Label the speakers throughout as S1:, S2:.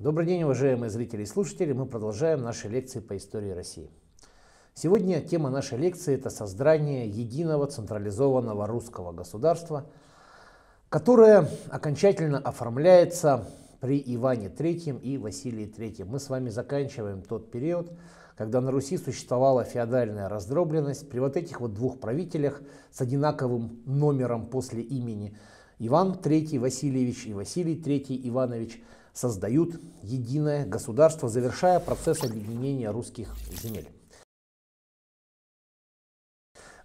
S1: Добрый день, уважаемые зрители и слушатели. Мы продолжаем наши лекции по истории России. Сегодня тема нашей лекции – это создание единого централизованного русского государства, которое окончательно оформляется при Иване III и Василии III. Мы с вами заканчиваем тот период, когда на Руси существовала феодальная раздробленность при вот этих вот двух правителях с одинаковым номером после имени Иван III Васильевич и Василий III Иванович – создают единое государство, завершая процесс объединения русских земель.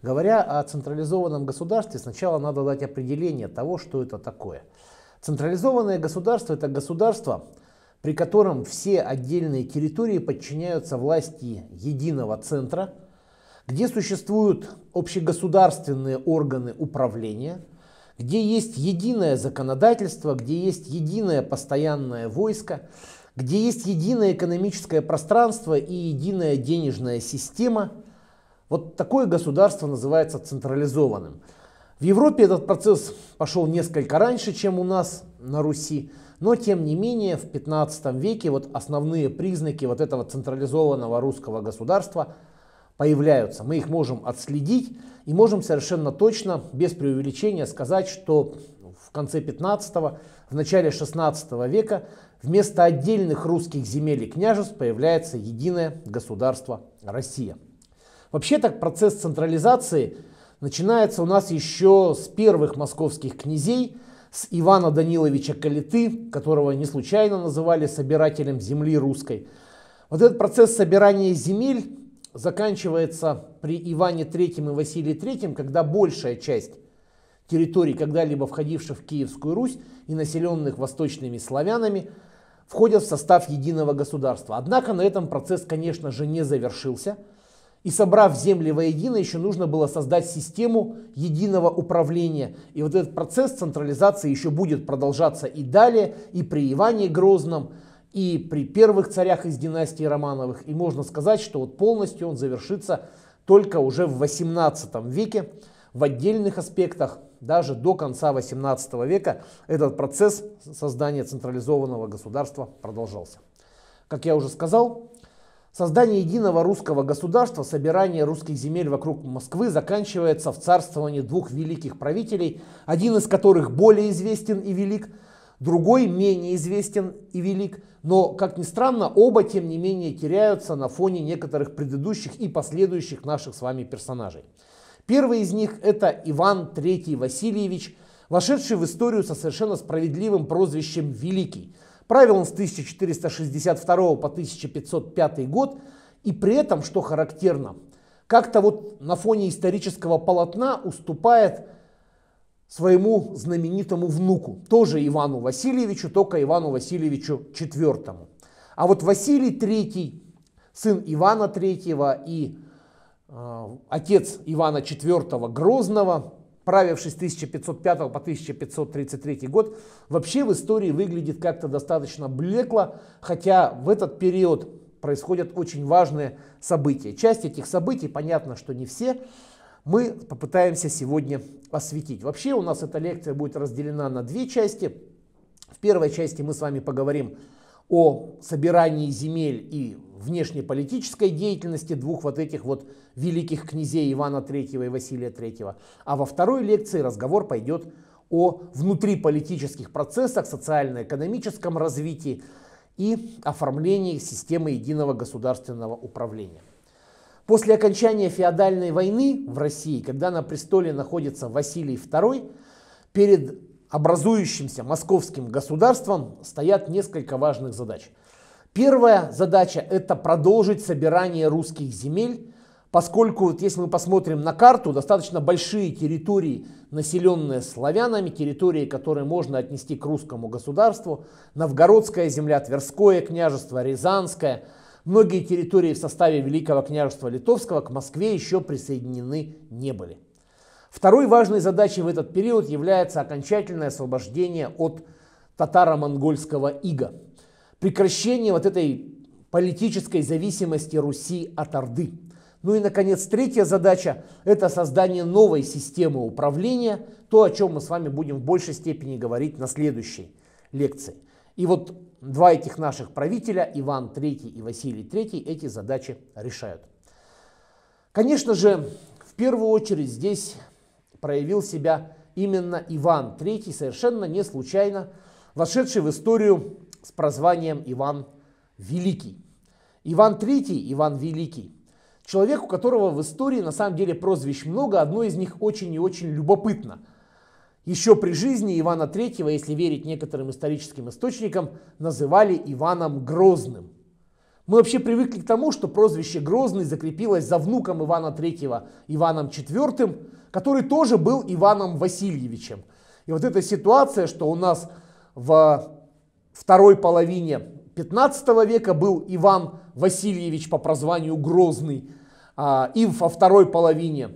S1: Говоря о централизованном государстве, сначала надо дать определение того, что это такое. Централизованное государство – это государство, при котором все отдельные территории подчиняются власти единого центра, где существуют общегосударственные органы управления – где есть единое законодательство, где есть единое постоянное войско, где есть единое экономическое пространство и единая денежная система. Вот такое государство называется централизованным. В Европе этот процесс пошел несколько раньше, чем у нас на Руси, но тем не менее в 15 веке вот основные признаки вот этого централизованного русского государства – появляются. Мы их можем отследить и можем совершенно точно, без преувеличения, сказать, что в конце 15-го, в начале 16 века вместо отдельных русских земель и княжеств появляется единое государство Россия. Вообще так процесс централизации начинается у нас еще с первых московских князей, с Ивана Даниловича Калиты, которого не случайно называли собирателем земли русской. Вот этот процесс собирания земель заканчивается при Иване III и Василии III, когда большая часть территорий, когда-либо входивших в Киевскую Русь и населенных восточными славянами, входят в состав единого государства. Однако на этом процесс, конечно же, не завершился. И собрав земли воедино, еще нужно было создать систему единого управления. И вот этот процесс централизации еще будет продолжаться и далее, и при Иване Грозном, и при первых царях из династии Романовых. И можно сказать, что вот полностью он завершится только уже в 18 веке. В отдельных аспектах даже до конца 18 века этот процесс создания централизованного государства продолжался. Как я уже сказал, создание единого русского государства, собирание русских земель вокруг Москвы заканчивается в царствовании двух великих правителей, один из которых более известен и велик, другой менее известен и велик – но, как ни странно, оба, тем не менее, теряются на фоне некоторых предыдущих и последующих наших с вами персонажей. Первый из них – это Иван III Васильевич, вошедший в историю со совершенно справедливым прозвищем «Великий». Правил он с 1462 по 1505 год, и при этом, что характерно, как-то вот на фоне исторического полотна уступает своему знаменитому внуку, тоже Ивану Васильевичу, только Ивану Васильевичу IV. А вот Василий III, сын Ивана III и э, отец Ивана IV Грозного, правивший с 1505 по 1533 год, вообще в истории выглядит как-то достаточно блекло, хотя в этот период происходят очень важные события. Часть этих событий, понятно, что не все, мы попытаемся сегодня осветить. Вообще у нас эта лекция будет разделена на две части. В первой части мы с вами поговорим о собирании земель и внешнеполитической деятельности двух вот этих вот великих князей Ивана III и Василия III. А во второй лекции разговор пойдет о внутриполитических процессах, социально-экономическом развитии и оформлении системы единого государственного управления. После окончания феодальной войны в России, когда на престоле находится Василий II, перед образующимся московским государством стоят несколько важных задач. Первая задача – это продолжить собирание русских земель, поскольку, вот если мы посмотрим на карту, достаточно большие территории, населенные славянами, территории, которые можно отнести к русскому государству, Новгородская земля, Тверское княжество, Рязанское – Многие территории в составе Великого княжества Литовского к Москве еще присоединены не были. Второй важной задачей в этот период является окончательное освобождение от татаро-монгольского ига. Прекращение вот этой политической зависимости Руси от Орды. Ну и, наконец, третья задача – это создание новой системы управления, то, о чем мы с вами будем в большей степени говорить на следующей лекции. И вот Два этих наших правителя, Иван III и Василий III, эти задачи решают. Конечно же, в первую очередь здесь проявил себя именно Иван III, совершенно не случайно, вошедший в историю с прозванием Иван Великий. Иван III, Иван Великий, человек, у которого в истории на самом деле прозвищ много, одно из них очень и очень любопытно – еще при жизни Ивана III, если верить некоторым историческим источникам, называли Иваном Грозным. Мы вообще привыкли к тому, что прозвище Грозный закрепилось за внуком Ивана III, Иваном IV, который тоже был Иваном Васильевичем. И вот эта ситуация, что у нас в второй половине 15 века был Иван Васильевич по прозванию Грозный, а и во второй половине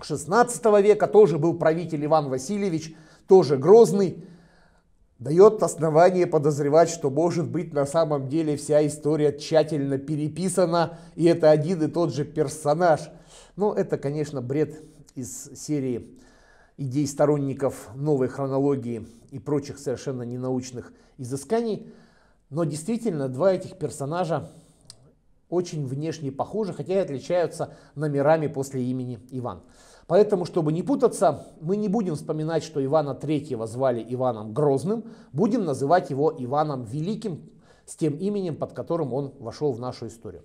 S1: XVI века, тоже был правитель Иван Васильевич, тоже Грозный, дает основание подозревать, что может быть на самом деле вся история тщательно переписана, и это один и тот же персонаж. Но это, конечно, бред из серии идей сторонников новой хронологии и прочих совершенно ненаучных изысканий. Но действительно, два этих персонажа очень внешне похожи, хотя и отличаются номерами после имени Иван. Поэтому, чтобы не путаться, мы не будем вспоминать, что Ивана III звали Иваном Грозным, будем называть его Иваном Великим, с тем именем, под которым он вошел в нашу историю.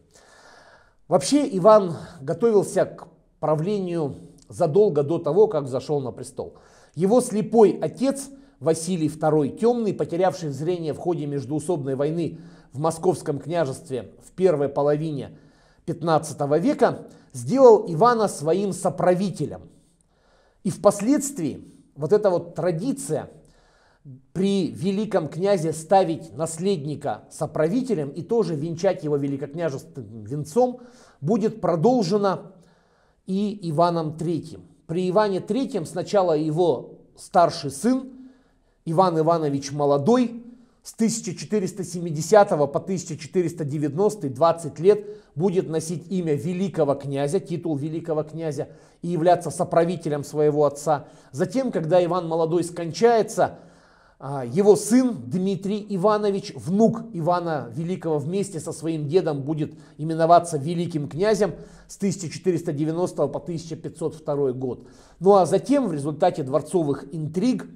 S1: Вообще Иван готовился к правлению задолго до того, как зашел на престол. Его слепой отец Василий II Темный, потерявший зрение в ходе междуусобной войны в Московском княжестве в первой половине 15 века, сделал Ивана своим соправителем. И впоследствии вот эта вот традиция при великом князе ставить наследника соправителем и тоже венчать его великокняжеским венцом будет продолжена и Иваном III. При Иване III сначала его старший сын Иван Иванович Молодой с 1470 по 1490 20 лет будет носить имя великого князя, титул великого князя и являться соправителем своего отца. Затем, когда Иван Молодой скончается, а, его сын Дмитрий Иванович, внук Ивана Великого вместе со своим дедом будет именоваться Великим князем с 1490 по 1502 год. Ну а затем в результате дворцовых интриг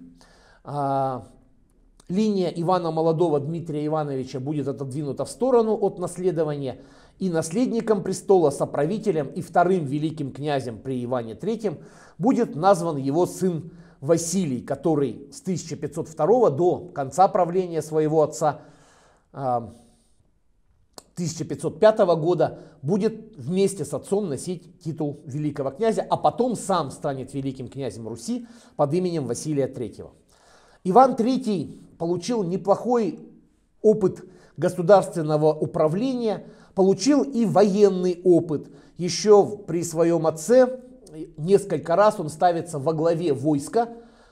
S1: а, линия Ивана Молодого Дмитрия Ивановича будет отодвинута в сторону от наследования, и наследником престола, соправителем и вторым великим князем при Иване III будет назван его сын Василий, который с 1502 до конца правления своего отца 1505 а, года будет вместе с отцом носить титул великого князя, а потом сам станет великим князем Руси под именем Василия III. Иван III получил неплохой опыт государственного управления, получил и военный опыт. Еще при своем отце э, несколько раз он ставится во главе войска,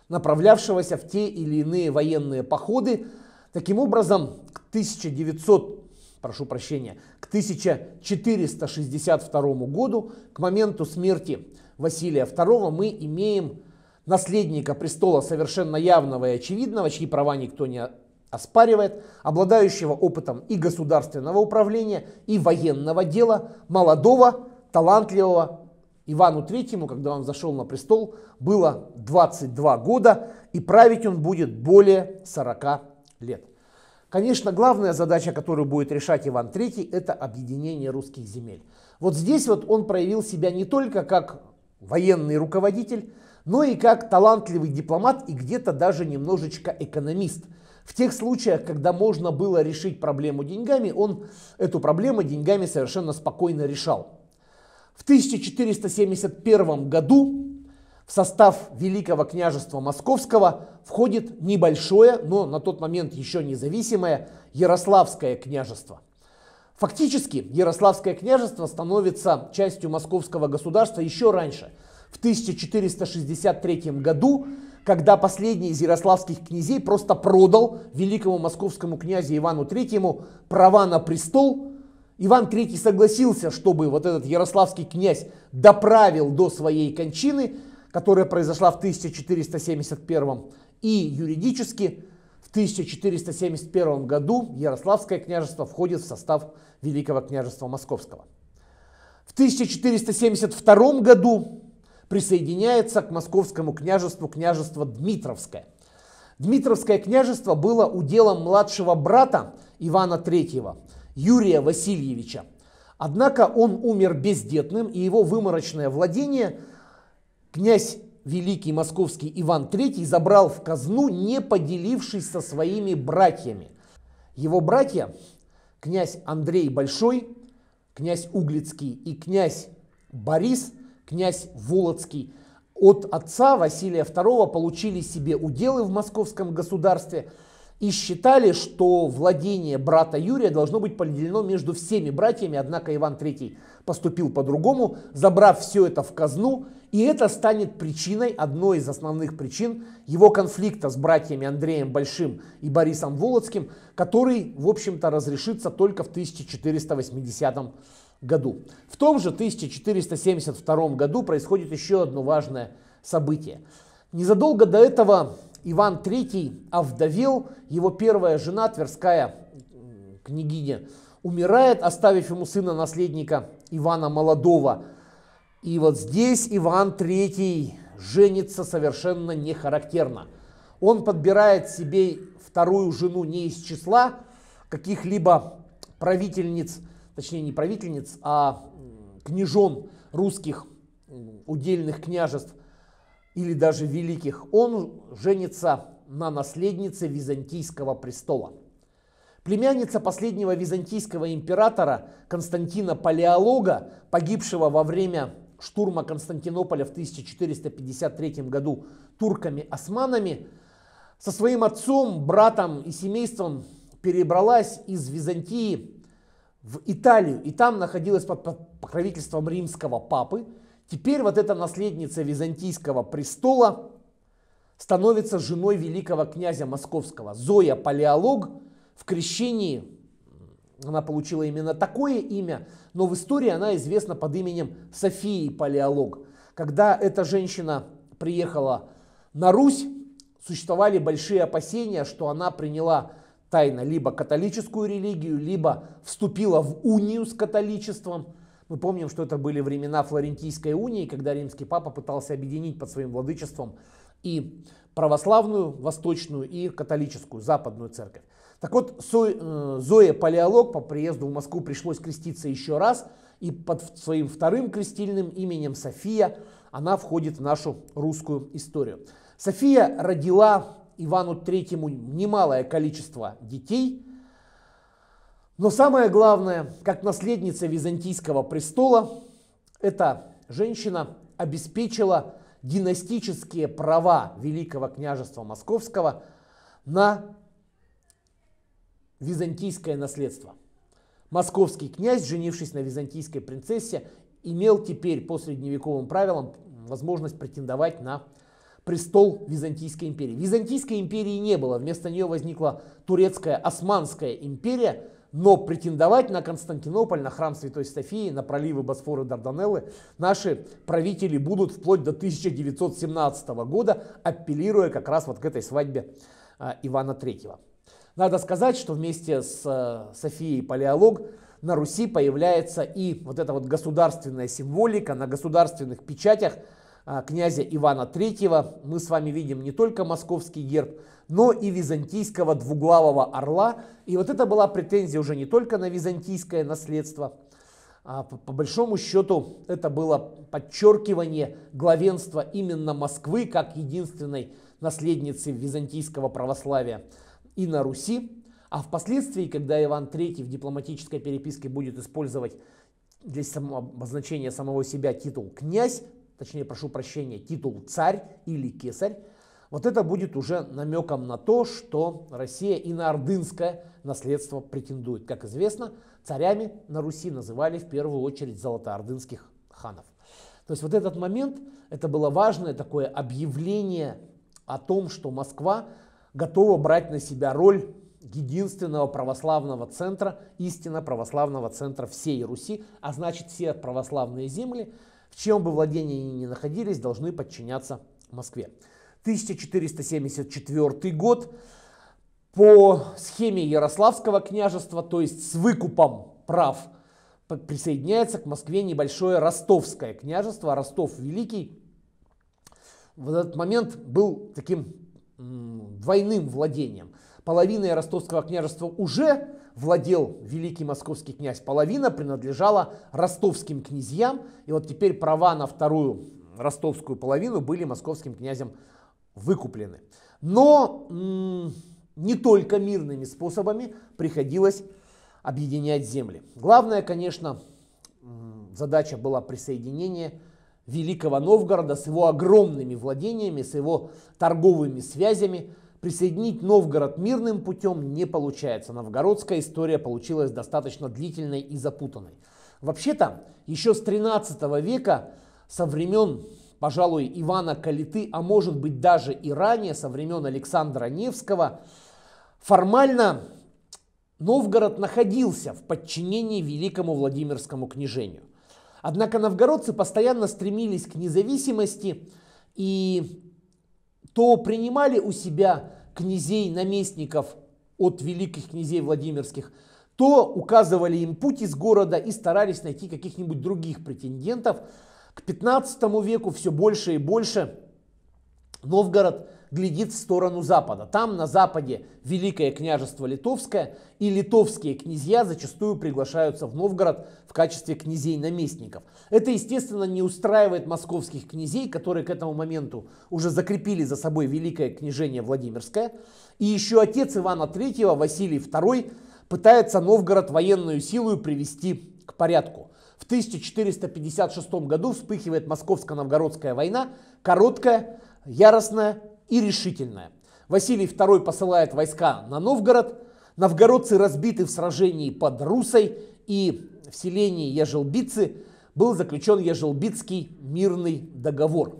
S1: направлявшегося в те или иные военные походы. Таким образом, к 1900 прошу прощения, к 1462 году, к моменту смерти Василия II, мы имеем наследника престола совершенно явного и очевидного, чьи права никто не оспаривает, обладающего опытом и государственного управления, и военного дела, молодого, талантливого. Ивану Третьему, когда он зашел на престол, было 22 года, и править он будет более 40 лет. Конечно, главная задача, которую будет решать Иван III, это объединение русских земель. Вот здесь вот он проявил себя не только как военный руководитель, но ну и как талантливый дипломат и где-то даже немножечко экономист. В тех случаях, когда можно было решить проблему деньгами, он эту проблему деньгами совершенно спокойно решал. В 1471 году в состав Великого княжества Московского входит небольшое, но на тот момент еще независимое Ярославское княжество. Фактически Ярославское княжество становится частью московского государства еще раньше – в 1463 году, когда последний из ярославских князей просто продал великому московскому князю Ивану Третьему права на престол. Иван Третий согласился, чтобы вот этот ярославский князь доправил до своей кончины, которая произошла в 1471 и юридически в 1471 году Ярославское княжество входит в состав Великого княжества Московского. В 1472 году присоединяется к московскому княжеству княжество Дмитровское. Дмитровское княжество было уделом младшего брата Ивана III, Юрия Васильевича. Однако он умер бездетным, и его выморочное владение князь великий московский Иван III забрал в казну, не поделившись со своими братьями. Его братья, князь Андрей Большой, князь Углицкий и князь Борис – князь Волоцкий, от отца Василия II получили себе уделы в московском государстве и считали, что владение брата Юрия должно быть поделено между всеми братьями, однако Иван III поступил по-другому, забрав все это в казну, и это станет причиной, одной из основных причин его конфликта с братьями Андреем Большим и Борисом Волоцким, который, в общем-то, разрешится только в 1480 году году. В том же 1472 году происходит еще одно важное событие. Незадолго до этого Иван III овдовел, его первая жена, Тверская княгиня, умирает, оставив ему сына-наследника Ивана Молодого. И вот здесь Иван III женится совершенно нехарактерно. Он подбирает себе вторую жену не из числа каких-либо правительниц – точнее не правительниц, а княжон русских удельных княжеств или даже великих, он женится на наследнице византийского престола. Племянница последнего византийского императора Константина Палеолога, погибшего во время штурма Константинополя в 1453 году турками-османами, со своим отцом, братом и семейством перебралась из Византии в Италию, и там находилась под покровительством римского папы. Теперь вот эта наследница византийского престола становится женой великого князя московского. Зоя Палеолог в крещении она получила именно такое имя, но в истории она известна под именем Софии Палеолог. Когда эта женщина приехала на Русь, существовали большие опасения, что она приняла тайно либо католическую религию, либо вступила в унию с католичеством. Мы помним, что это были времена Флорентийской унии, когда римский папа пытался объединить под своим владычеством и православную, восточную и католическую, западную церковь. Так вот, э, Зоя Палеолог по приезду в Москву пришлось креститься еще раз, и под своим вторым крестильным именем София она входит в нашу русскую историю. София родила Ивану Третьему немалое количество детей. Но самое главное, как наследница византийского престола, эта женщина обеспечила династические права Великого княжества Московского на византийское наследство. Московский князь, женившись на византийской принцессе, имел теперь по средневековым правилам возможность претендовать на престол Византийской империи. Византийской империи не было, вместо нее возникла турецкая Османская империя, но претендовать на Константинополь, на храм Святой Софии, на проливы Босфора и Дарданеллы наши правители будут вплоть до 1917 года, апеллируя как раз вот к этой свадьбе а, Ивана III. Надо сказать, что вместе с а, Софией Палеолог на Руси появляется и вот эта вот государственная символика на государственных печатях – а, князя Ивана III мы с вами видим не только московский герб, но и византийского двуглавого орла. И вот это была претензия уже не только на византийское наследство, а по, по большому счету это было подчеркивание главенства именно Москвы как единственной наследницы византийского православия и на Руси. А впоследствии, когда Иван III в дипломатической переписке будет использовать для самообозначения самого себя титул «князь», точнее, прошу прощения, титул царь или кесарь, вот это будет уже намеком на то, что Россия и на ордынское наследство претендует. Как известно, царями на Руси называли в первую очередь золотоордынских ханов. То есть вот этот момент, это было важное такое объявление о том, что Москва готова брать на себя роль единственного православного центра, истинно православного центра всей Руси, а значит все православные земли чем бы владения они ни находились, должны подчиняться Москве. 1474 год по схеме Ярославского княжества, то есть с выкупом прав, присоединяется к Москве небольшое ростовское княжество, Ростов Великий. В этот момент был таким двойным владением. Половина ростовского княжества уже владел великий московский князь, половина принадлежала ростовским князьям, и вот теперь права на вторую ростовскую половину были московским князем выкуплены. Но м- не только мирными способами приходилось объединять земли. Главная, конечно, задача была присоединение Великого Новгорода с его огромными владениями, с его торговыми связями – Присоединить Новгород мирным путем не получается. Новгородская история получилась достаточно длительной и запутанной. Вообще-то, еще с 13 века, со времен, пожалуй, Ивана Калиты, а может быть даже и ранее, со времен Александра Невского, формально Новгород находился в подчинении Великому Владимирскому княжению. Однако новгородцы постоянно стремились к независимости, и то принимали у себя князей, наместников от великих князей Владимирских, то указывали им путь из города и старались найти каких-нибудь других претендентов. К 15 веку все больше и больше Новгород глядит в сторону Запада. Там, на Западе, Великое княжество Литовское, и литовские князья зачастую приглашаются в Новгород в качестве князей-наместников. Это, естественно, не устраивает московских князей, которые к этому моменту уже закрепили за собой Великое княжение Владимирское. И еще отец Ивана III, Василий II, пытается Новгород военную силу привести к порядку. В 1456 году вспыхивает Московско-Новгородская война, короткая, яростная, и решительная. Василий II посылает войска на Новгород, новгородцы разбиты в сражении под Русой и в селении Ежелбицы был заключен Ежелбицкий мирный договор.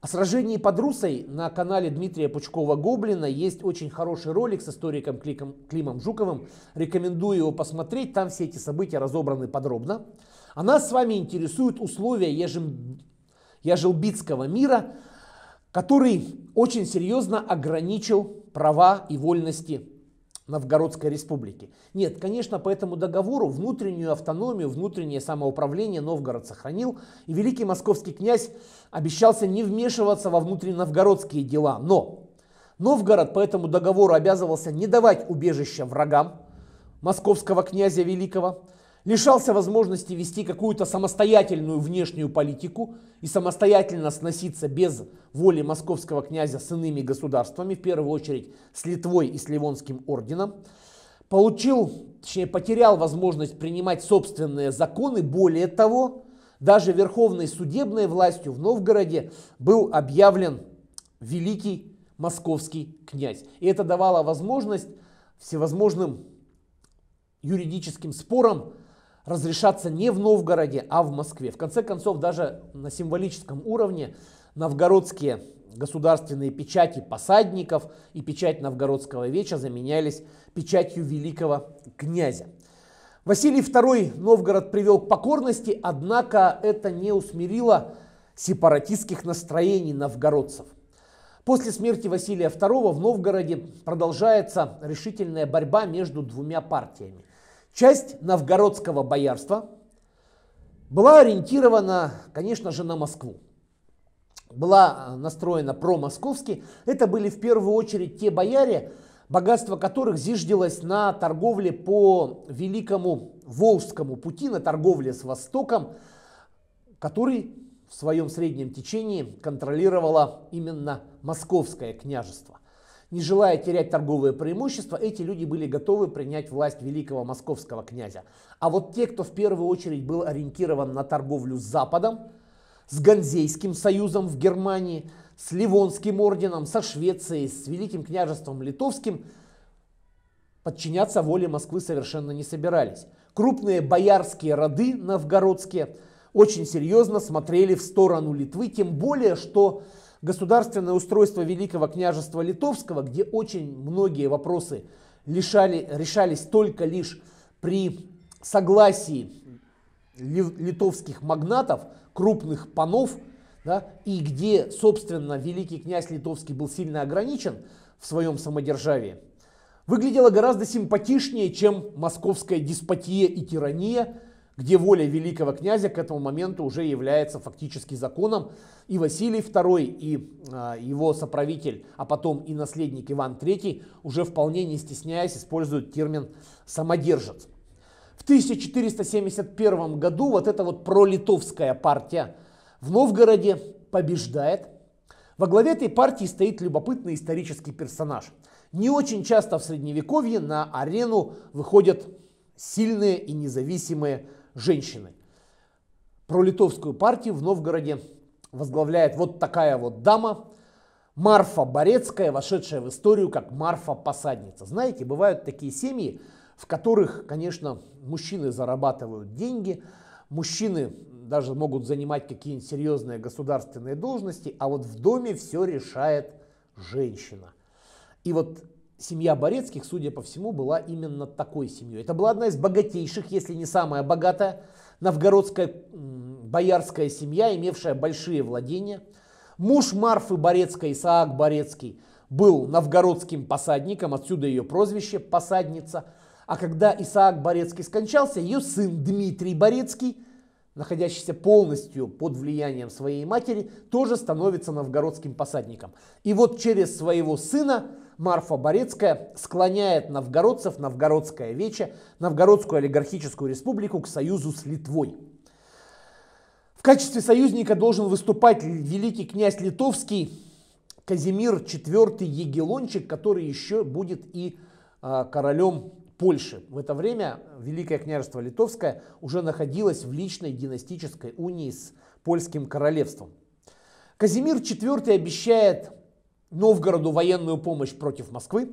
S1: О сражении под Русой на канале Дмитрия Пучкова-Гоблина есть очень хороший ролик с историком Кликом Климом Жуковым. Рекомендую его посмотреть, там все эти события разобраны подробно. А нас с вами интересуют условия Ежелбицкого мира, который очень серьезно ограничил права и вольности Новгородской республики. Нет, конечно, по этому договору внутреннюю автономию, внутреннее самоуправление Новгород сохранил, и великий московский князь обещался не вмешиваться во внутренновгородские дела. Но Новгород по этому договору обязывался не давать убежища врагам московского князя великого, лишался возможности вести какую-то самостоятельную внешнюю политику и самостоятельно сноситься без воли московского князя с иными государствами, в первую очередь с Литвой и с Ливонским орденом, получил, точнее потерял возможность принимать собственные законы, более того, даже верховной судебной властью в Новгороде был объявлен великий московский князь. И это давало возможность всевозможным юридическим спорам разрешаться не в Новгороде, а в Москве. В конце концов, даже на символическом уровне новгородские государственные печати посадников и печать новгородского веча заменялись печатью великого князя. Василий II Новгород привел к покорности, однако это не усмирило сепаратистских настроений новгородцев. После смерти Василия II в Новгороде продолжается решительная борьба между двумя партиями. Часть новгородского боярства была ориентирована, конечно же, на Москву. Была э, настроена промосковски. Это были в первую очередь те бояре, богатство которых зиждилось на торговле по Великому Волжскому пути, на торговле с Востоком, который в своем среднем течении контролировало именно Московское княжество. Не желая терять торговые преимущества, эти люди были готовы принять власть великого московского князя. А вот те, кто в первую очередь был ориентирован на торговлю с Западом, с Ганзейским союзом в Германии, с Ливонским орденом, со Швецией, с Великим княжеством Литовским, подчиняться воле Москвы совершенно не собирались. Крупные боярские роды новгородские очень серьезно смотрели в сторону Литвы, тем более, что государственное устройство Великого княжества Литовского, где очень многие вопросы лишали, решались только лишь при согласии литовских магнатов, крупных панов, да, и где, собственно, великий князь литовский был сильно ограничен в своем самодержавии, выглядело гораздо симпатичнее, чем московская деспотия и тирания, где воля великого князя к этому моменту уже является фактически законом. И Василий II, и э, его соправитель, а потом и наследник Иван III, уже вполне не стесняясь, используют термин «самодержец». В 1471 году вот эта вот пролитовская партия в Новгороде побеждает. Во главе этой партии стоит любопытный исторический персонаж. Не очень часто в средневековье на арену выходят сильные и независимые женщины. Пролитовскую партию в Новгороде возглавляет вот такая вот дама, Марфа Борецкая, вошедшая в историю как Марфа Посадница. Знаете, бывают такие семьи, в которых, конечно, мужчины зарабатывают деньги, мужчины даже могут занимать какие-нибудь серьезные государственные должности, а вот в доме все решает женщина. И вот Семья Борецких, судя по всему, была именно такой семьей. Это была одна из богатейших, если не самая богатая, новгородская боярская семья, имевшая большие владения. Муж Марфы Борецкой, Исаак Борецкий, был новгородским посадником, отсюда ее прозвище «посадница». А когда Исаак Борецкий скончался, ее сын Дмитрий Борецкий, находящийся полностью под влиянием своей матери, тоже становится новгородским посадником. И вот через своего сына Марфа Борецкая склоняет новгородцев, новгородское вече, новгородскую олигархическую республику к союзу с Литвой. В качестве союзника должен выступать великий князь литовский Казимир IV Егелончик, который еще будет и а, королем Польши. В это время Великое княжество Литовское уже находилось в личной династической унии с Польским королевством. Казимир IV обещает Новгороду военную помощь против Москвы.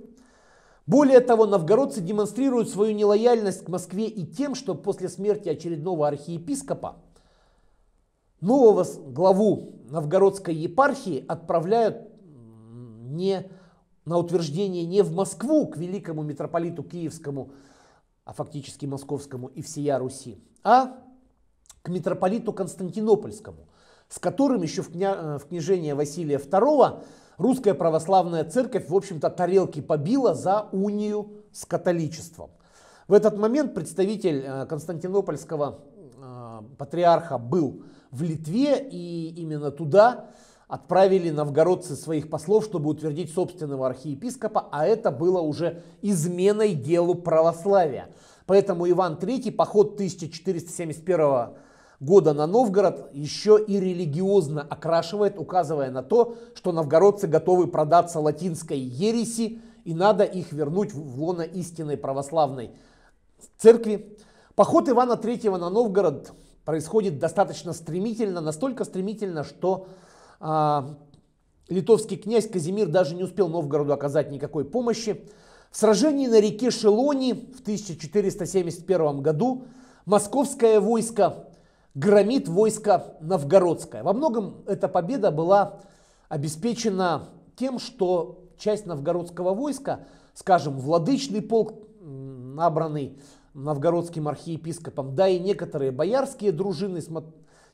S1: Более того, новгородцы демонстрируют свою нелояльность к Москве и тем, что после смерти очередного архиепископа нового главу новгородской епархии отправляют не на утверждение не в Москву к великому митрополиту Киевскому, а фактически московскому и всея Руси, а к митрополиту Константинопольскому, с которым еще в, кня... Э, в княжение Василия II русская православная церковь, в общем-то, тарелки побила за унию с католичеством. В этот момент представитель э, константинопольского э, патриарха был в Литве, и именно туда отправили новгородцы своих послов, чтобы утвердить собственного архиепископа, а это было уже изменой делу православия. Поэтому Иван III, поход 1471 года на Новгород еще и религиозно окрашивает, указывая на то, что новгородцы готовы продаться латинской ереси и надо их вернуть в лоно истинной православной церкви. Поход Ивана III на Новгород происходит достаточно стремительно, настолько стремительно, что а, литовский князь Казимир даже не успел Новгороду оказать никакой помощи. В сражении на реке Шелони в 1471 году московское войско громит войско новгородское. Во многом эта победа была обеспечена тем, что часть новгородского войска, скажем, владычный полк, набранный новгородским архиепископом, да и некоторые боярские дружины,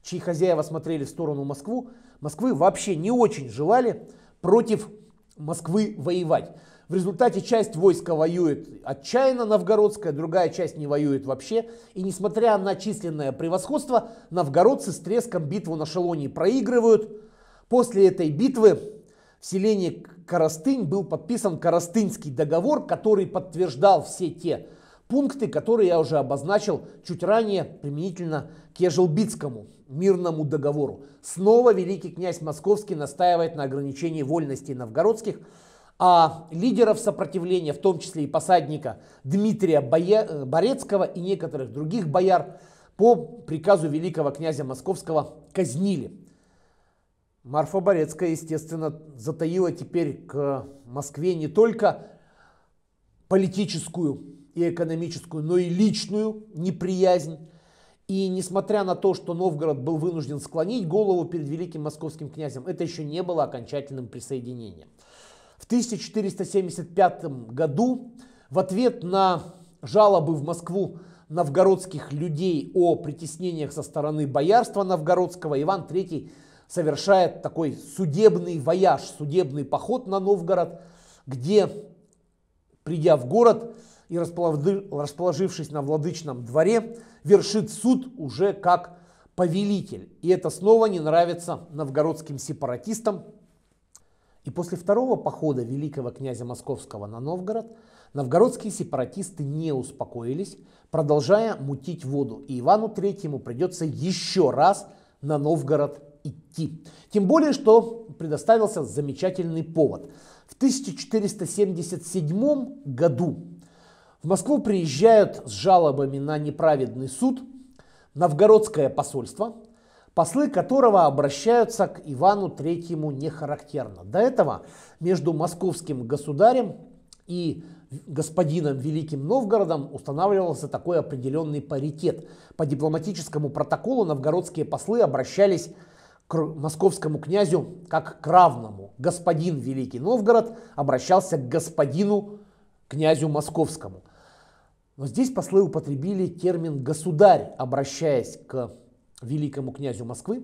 S1: чьи хозяева смотрели в сторону Москву, Москвы вообще не очень желали против Москвы воевать. В результате часть войска воюет отчаянно, новгородская, другая часть не воюет вообще. И несмотря на численное превосходство, новгородцы с треском битву на Шелоне проигрывают. После этой битвы в селении Коростынь был подписан Коростынский договор, который подтверждал все те пункты, которые я уже обозначил чуть ранее применительно к Ежелбицкому мирному договору. Снова великий князь Московский настаивает на ограничении вольностей новгородских, а лидеров сопротивления, в том числе и посадника Дмитрия э, Борецкого и некоторых других бояр, по приказу великого князя Московского казнили. Марфа Борецкая, естественно, затаила теперь к Москве не только политическую и экономическую, но и личную неприязнь. И несмотря на то, что Новгород был вынужден склонить голову перед великим московским князем, это еще не было окончательным присоединением. 1475 году в ответ на жалобы в Москву новгородских людей о притеснениях со стороны боярства новгородского Иван III совершает такой судебный вояж, судебный поход на Новгород, где, придя в город и расположившись на владычном дворе, вершит суд уже как повелитель. И это снова не нравится новгородским сепаратистам, и после второго похода великого князя Московского на Новгород новгородские сепаратисты не успокоились, продолжая мутить воду, и Ивану Третьему придется еще раз на Новгород идти. Тем более, что предоставился замечательный повод. В 1477 году в Москву приезжают с жалобами на неправедный суд новгородское посольство, послы которого обращаются к Ивану Третьему нехарактерно. До этого между московским государем и господином Великим Новгородом устанавливался такой определенный паритет. По дипломатическому протоколу новгородские послы обращались к московскому князю как к равному. Господин Великий Новгород обращался к господину князю московскому. Но здесь послы употребили термин «государь», обращаясь к великому князю Москвы.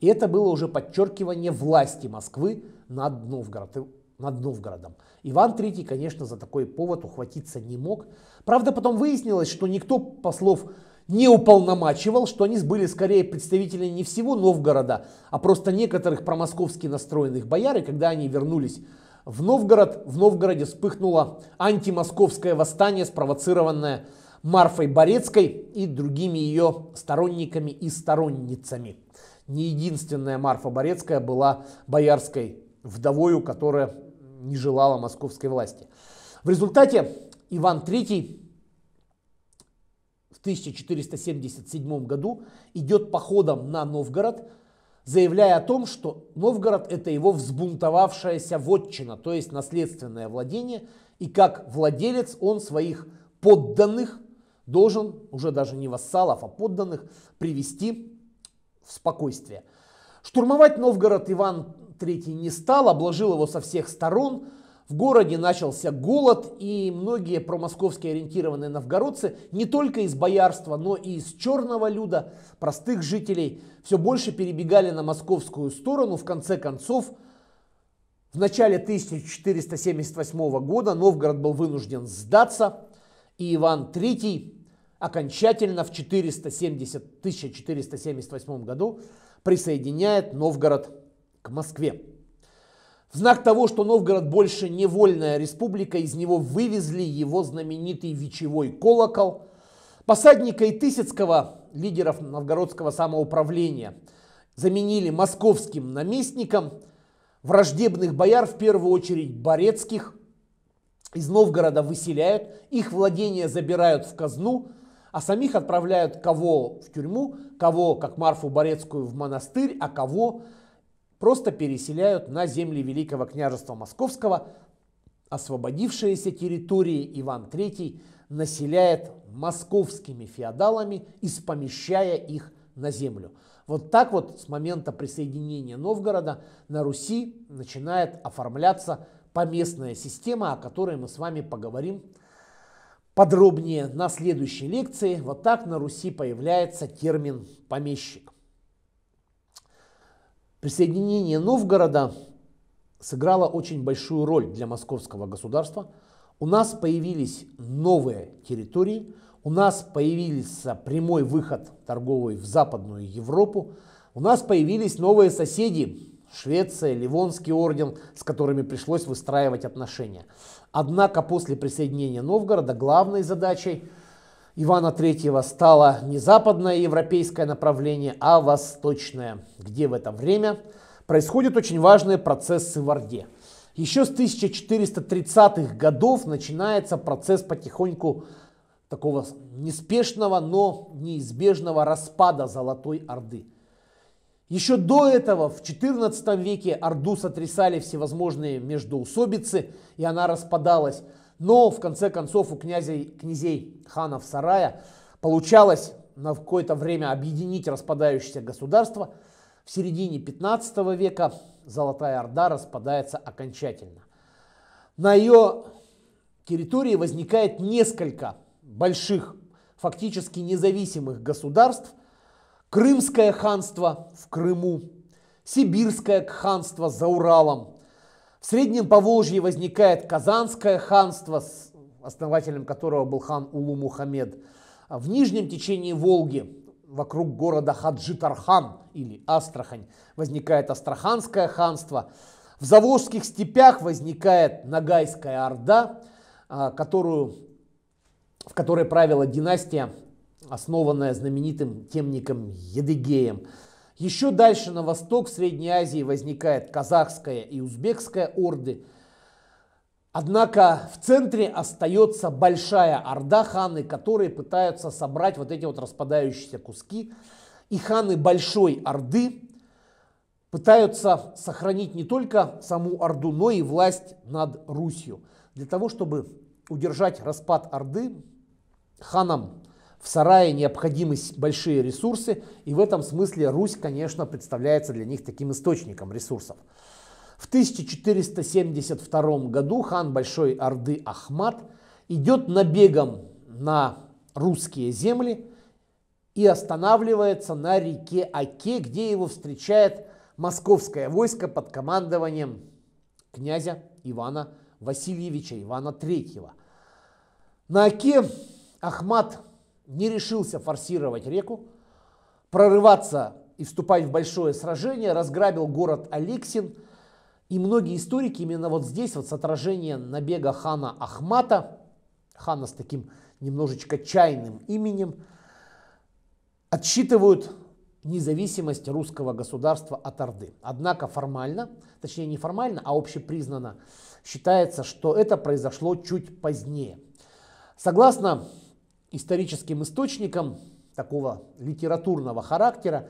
S1: И это было уже подчеркивание власти Москвы над, Новгород, над Новгородом. Иван III, конечно, за такой повод ухватиться не мог. Правда, потом выяснилось, что никто послов не уполномачивал, что они были скорее представители не всего Новгорода, а просто некоторых промосковски настроенных бояр, и когда они вернулись в Новгород, в Новгороде вспыхнуло антимосковское восстание, спровоцированное Марфой Борецкой и другими ее сторонниками и сторонницами. Не единственная Марфа Борецкая была боярской вдовою, которая не желала московской власти. В результате Иван III в 1477 году идет походом на Новгород, заявляя о том, что Новгород – это его взбунтовавшаяся вотчина, то есть наследственное владение, и как владелец он своих подданных должен уже даже не вассалов, а подданных привести в спокойствие. Штурмовать Новгород Иван III не стал, обложил его со всех сторон. В городе начался голод, и многие промосковские ориентированные новгородцы не только из боярства, но и из черного люда, простых жителей, все больше перебегали на московскую сторону. В конце концов, в начале 1478 года Новгород был вынужден сдаться, и Иван III окончательно в 470, 1478 году присоединяет Новгород к Москве. В знак того, что Новгород больше не вольная республика, из него вывезли его знаменитый вечевой колокол, посадника и Тысяцкого, лидеров новгородского самоуправления, заменили московским наместником, враждебных бояр, в первую очередь Борецких, из Новгорода выселяют, их владения забирают в казну, а самих отправляют кого в тюрьму, кого, как Марфу Борецкую, в монастырь, а кого просто переселяют на земли Великого княжества Московского. Освободившиеся территории Иван III населяет московскими феодалами, испомещая их на землю. Вот так вот с момента присоединения Новгорода на Руси начинает оформляться поместная система, о которой мы с вами поговорим подробнее на следующей лекции. Вот так на Руси появляется термин «помещик». Присоединение Новгорода сыграло очень большую роль для московского государства. У нас появились новые территории, у нас появился прямой выход торговый в Западную Европу, у нас появились новые соседи, Швеция, Ливонский орден, с которыми пришлось выстраивать отношения. Однако после присоединения Новгорода главной задачей Ивана III стало не западное европейское направление, а восточное, где в это время происходят очень важные процессы в Орде. Еще с 1430-х годов начинается процесс потихоньку такого неспешного, но неизбежного распада Золотой Орды – еще до этого в XIV веке Орду сотрясали всевозможные междуусобицы, и она распадалась. Но в конце концов у князей, князей ханов сарая получалось на какое-то время объединить распадающееся государство. В середине 15 века Золотая Орда распадается окончательно. На ее территории возникает несколько больших, фактически независимых государств – Крымское ханство в Крыму, Сибирское ханство за Уралом. В Среднем Поволжье возникает Казанское ханство, основателем которого был хан Улу Мухаммед. А в нижнем течении Волги вокруг города Хаджитархан или Астрахань возникает Астраханское ханство. В Заволжских степях возникает Ногайская орда, а, которую, в которой правила династия основанная знаменитым темником Едыгеем. Еще дальше на восток в Средней Азии возникает казахская и узбекская орды. Однако в центре остается большая орда ханы, которые пытаются собрать вот эти вот распадающиеся куски. И ханы большой орды пытаются сохранить не только саму орду, но и власть над Русью. Для того, чтобы удержать распад орды, ханам в сарае необходимы большие ресурсы, и в этом смысле Русь, конечно, представляется для них таким источником ресурсов. В 1472 году хан Большой Орды Ахмат идет набегом на русские земли и останавливается на реке Оке, где его встречает московское войско под командованием князя Ивана Васильевича, Ивана III. На Оке Ахмат не решился форсировать реку, прорываться и вступать в большое сражение, разграбил город Алексин. И многие историки именно вот здесь, вот с отражения набега хана Ахмата, хана с таким немножечко чайным именем, отсчитывают независимость русского государства от Орды. Однако формально, точнее не формально, а общепризнано считается, что это произошло чуть позднее. Согласно историческим источником такого литературного характера,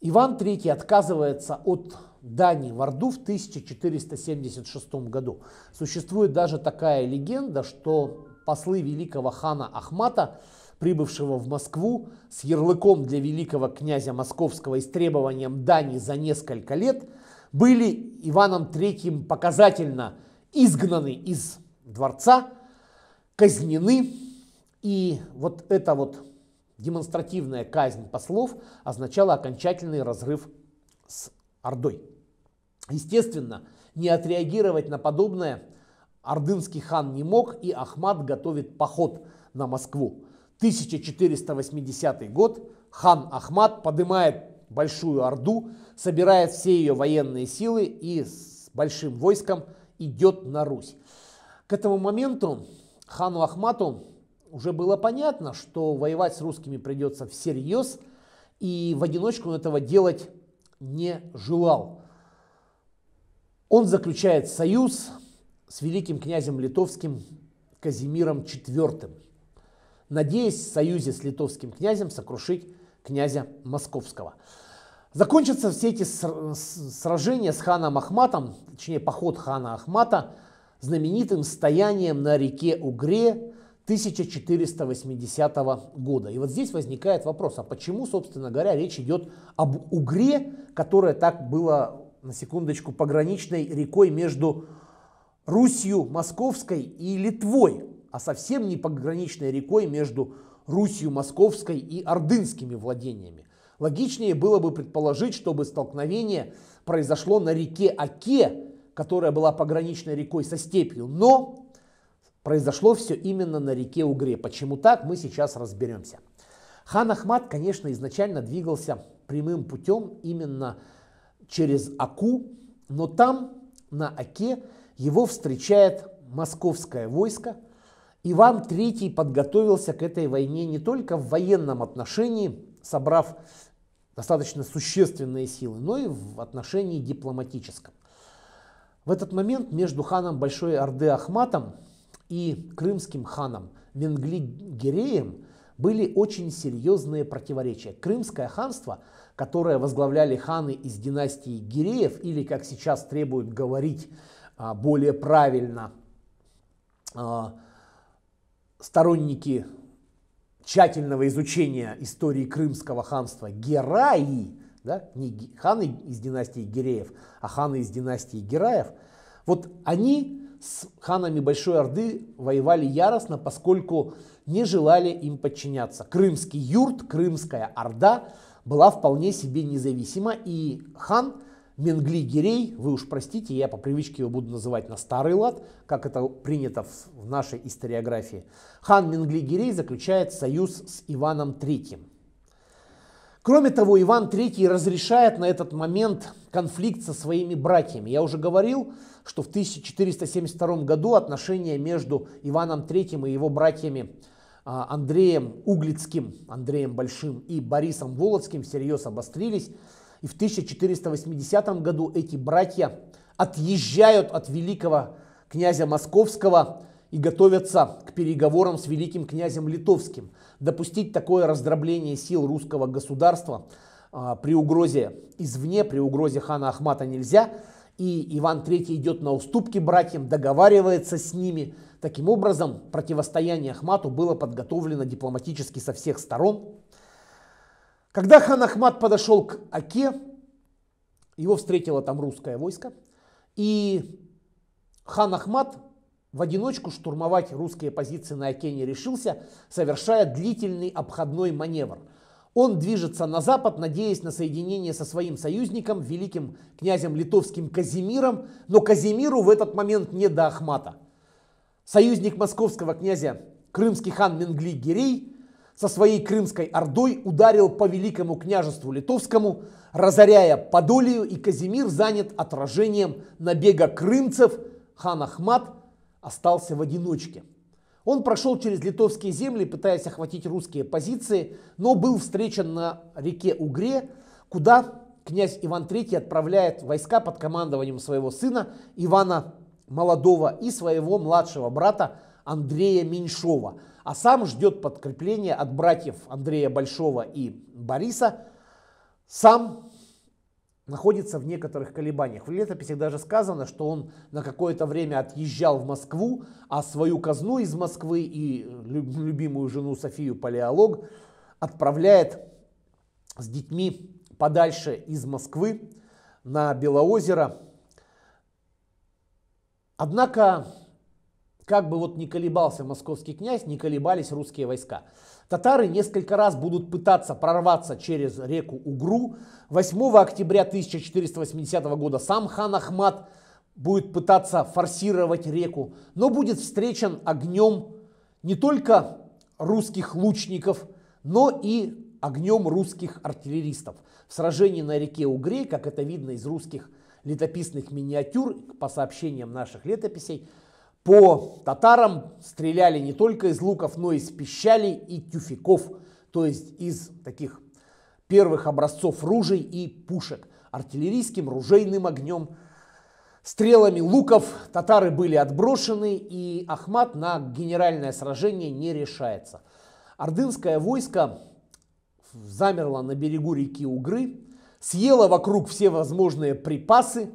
S1: Иван III отказывается от дани в Орду в 1476 году. Существует даже такая легенда, что послы великого хана Ахмата, прибывшего в Москву с ярлыком для великого князя Московского и с требованием дани за несколько лет, были Иваном III показательно изгнаны из дворца, казнены и вот эта вот демонстративная казнь послов означала окончательный разрыв с Ордой. Естественно, не отреагировать на подобное ордынский хан не мог, и Ахмад готовит поход на Москву. 1480 год, хан Ахмад поднимает Большую Орду, собирает все ее военные силы и с большим войском идет на Русь. К этому моменту хану Ахмату уже было понятно, что воевать с русскими придется всерьез, и в одиночку он этого делать не желал. Он заключает союз с великим князем литовским Казимиром IV, надеясь в союзе с литовским князем сокрушить князя Московского. Закончатся все эти сражения с ханом Ахматом, точнее поход хана Ахмата, знаменитым стоянием на реке Угре 1480 года. И вот здесь возникает вопрос, а почему, собственно говоря, речь идет об Угре, которая так была, на секундочку, пограничной рекой между Русью Московской и Литвой, а совсем не пограничной рекой между Русью Московской и Ордынскими владениями. Логичнее было бы предположить, чтобы столкновение произошло на реке Оке, которая была пограничной рекой со степью, но Произошло все именно на реке Угре. Почему так, мы сейчас разберемся. Хан Ахмат, конечно, изначально двигался прямым путем именно через Аку, но там, на Оке, его встречает московское войско. Иван III подготовился к этой войне не только в военном отношении, собрав достаточно существенные силы, но и в отношении дипломатическом. В этот момент между ханом Большой Орды Ахматом и крымским ханом Менгли-Гиреем были очень серьезные противоречия. Крымское ханство, которое возглавляли ханы из династии Гиреев, или, как сейчас требуют говорить а, более правильно, а, сторонники тщательного изучения истории Крымского ханства Гераи, да, не ханы из династии Гиреев, а ханы из династии Гераев, вот они с ханами Большой Орды воевали яростно, поскольку не желали им подчиняться. Крымский юрт, Крымская Орда была вполне себе независима, и хан Менгли Гирей, вы уж простите, я по привычке его буду называть на старый лад, как это принято в нашей историографии, хан Менгли Гирей заключает союз с Иваном Третьим. Кроме того, Иван III разрешает на этот момент конфликт со своими братьями. Я уже говорил, что в 1472 году отношения между Иваном III и его братьями а, Андреем Углицким, Андреем Большим и Борисом Волоцким всерьез обострились. И в 1480 году эти братья отъезжают от великого князя Московского и готовятся к переговорам с великим князем Литовским. Допустить такое раздробление сил русского государства а, при угрозе извне, при угрозе хана Ахмата нельзя. И Иван III идет на уступки братьям, договаривается с ними. Таким образом, противостояние Ахмату было подготовлено дипломатически со всех сторон. Когда хан Ахмат подошел к оке его встретило там русское войско, и хан Ахмат в одиночку штурмовать русские позиции на Акене решился, совершая длительный обходной маневр. Он движется на запад, надеясь на соединение со своим союзником, великим князем литовским Казимиром, но Казимиру в этот момент не до Ахмата. Союзник московского князя крымский хан Менгли Гирей со своей крымской ордой ударил по великому княжеству литовскому, разоряя Подолию, и Казимир занят отражением набега крымцев, хан Ахмат – остался в одиночке. Он прошел через литовские земли, пытаясь охватить русские позиции, но был встречен на реке Угре, куда князь Иван III отправляет войска под командованием своего сына Ивана Молодого и своего младшего брата Андрея Меньшова, а сам ждет подкрепления от братьев Андрея Большого и Бориса, сам находится в некоторых колебаниях. В летописях даже сказано, что он на какое-то время отъезжал в Москву, а свою казну из Москвы и э, любимую жену Софию Палеолог отправляет с детьми подальше из Москвы на Белоозеро. Однако, как бы вот не колебался московский князь, не колебались русские войска. Татары несколько раз будут пытаться прорваться через реку Угру. 8 октября 1480 года сам хан Ахмат будет пытаться форсировать реку, но будет встречен огнем не только русских лучников, но и огнем русских артиллеристов. В сражении на реке Угре, как это видно из русских летописных миниатюр, по сообщениям наших летописей, по татарам стреляли не только из луков, но и из пищалей и тюфиков, то есть из таких первых образцов ружей и пушек. Артиллерийским ружейным огнем, стрелами луков татары были отброшены, и Ахмат на генеральное сражение не решается. Ордынское войско замерло на берегу реки Угры, съело вокруг все возможные припасы,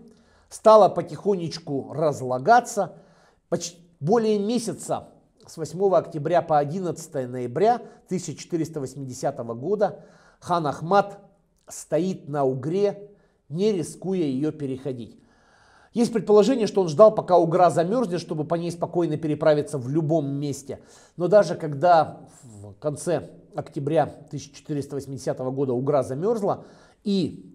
S1: стало потихонечку разлагаться – почти более месяца с 8 октября по 11 ноября 1480 года хан Ахмат стоит на Угре, не рискуя ее переходить. Есть предположение, что он ждал, пока Угра замерзнет, чтобы по ней спокойно переправиться в любом месте. Но даже когда в конце октября 1480 года Угра замерзла и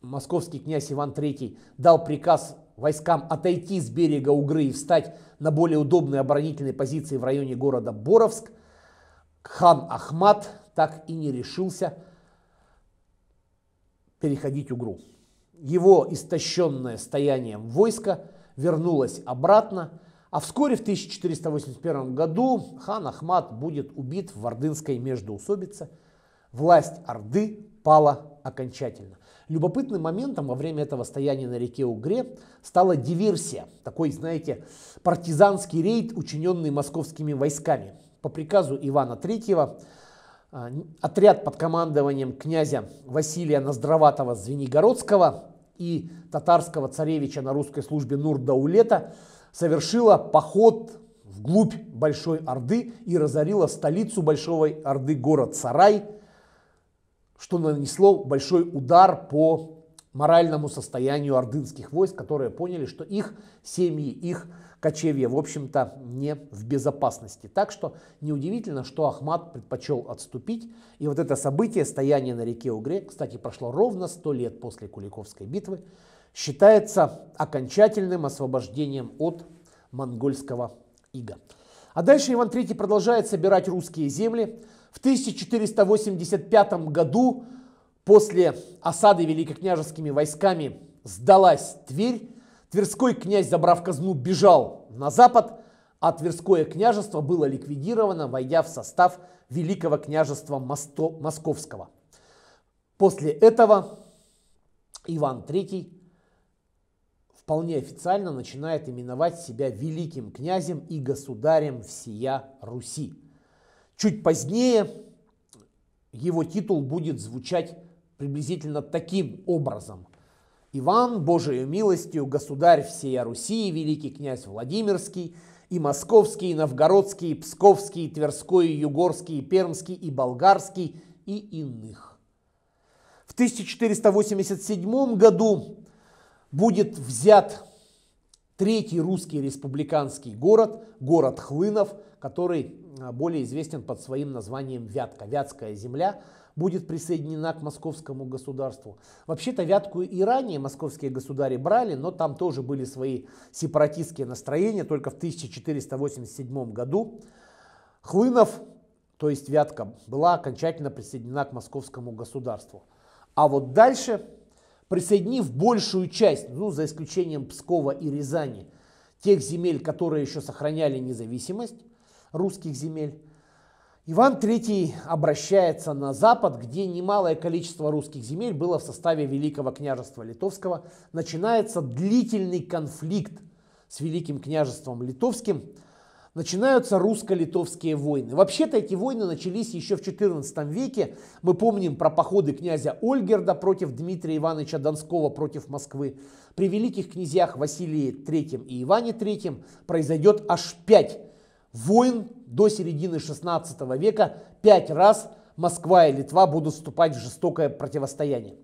S1: московский князь Иван III дал приказ войскам отойти с берега Угры и встать на более удобные оборонительные позиции в районе города Боровск, хан Ахмат так и не решился переходить Угру. Его истощенное стоянием войско вернулось обратно, а вскоре в 1481 году хан Ахмат будет убит в Ордынской междоусобице. Власть Орды пала окончательно. Любопытным моментом во время этого стояния на реке Угре стала диверсия, такой, знаете, партизанский рейд, учиненный московскими войсками. По приказу Ивана III а, отряд под командованием князя Василия Ноздроватого Звенигородского и татарского царевича на русской службе Нурдаулета совершила поход вглубь Большой Орды и разорила столицу Большой Орды город Сарай – что нанесло большой удар по моральному состоянию ордынских войск, которые поняли, что их семьи, их кочевья, в общем-то, не в безопасности. Так что неудивительно, что Ахмат предпочел отступить. И вот это событие, стояние на реке Угре, кстати, прошло ровно 100 лет после Куликовской битвы, считается окончательным освобождением от монгольского ига. А дальше Иван III продолжает собирать русские земли, в 1485 году после осады великокняжескими войсками сдалась Тверь, Тверской князь, забрав казну, бежал на запад, а Тверское княжество было ликвидировано, войдя в состав Великого княжества Мосто Московского. После этого Иван III вполне официально начинает именовать себя великим князем и государем всея Руси. Чуть позднее его титул будет звучать приблизительно таким образом. Иван, Божией милостью, государь всея Руси, великий князь Владимирский, и московский, и новгородский, и псковский, и тверской, и югорский, и пермский, и болгарский, и иных. В 1487 году будет взят третий русский республиканский город, город Хлынов, который а, более известен под своим названием Вятка, Вятская земля, будет присоединена к московскому государству. Вообще-то Вятку и ранее московские государи брали, но там тоже были свои сепаратистские настроения, только в 1487 году. Хлынов, то есть Вятка, была окончательно присоединена к московскому государству. А вот дальше присоединив большую часть, ну за исключением Пскова и Рязани, тех земель, которые еще сохраняли независимость, русских земель, Иван III обращается на запад, где немалое количество русских земель было в составе Великого княжества Литовского. Начинается длительный конфликт с Великим княжеством Литовским, начинаются русско-литовские войны. Вообще-то эти войны начались еще в XIV веке. Мы помним про походы князя Ольгерда против Дмитрия Ивановича Донского против Москвы. При великих князьях Василии III и Иване III произойдет аж пять войн до середины XVI века. Пять раз Москва и Литва будут вступать в жестокое противостояние.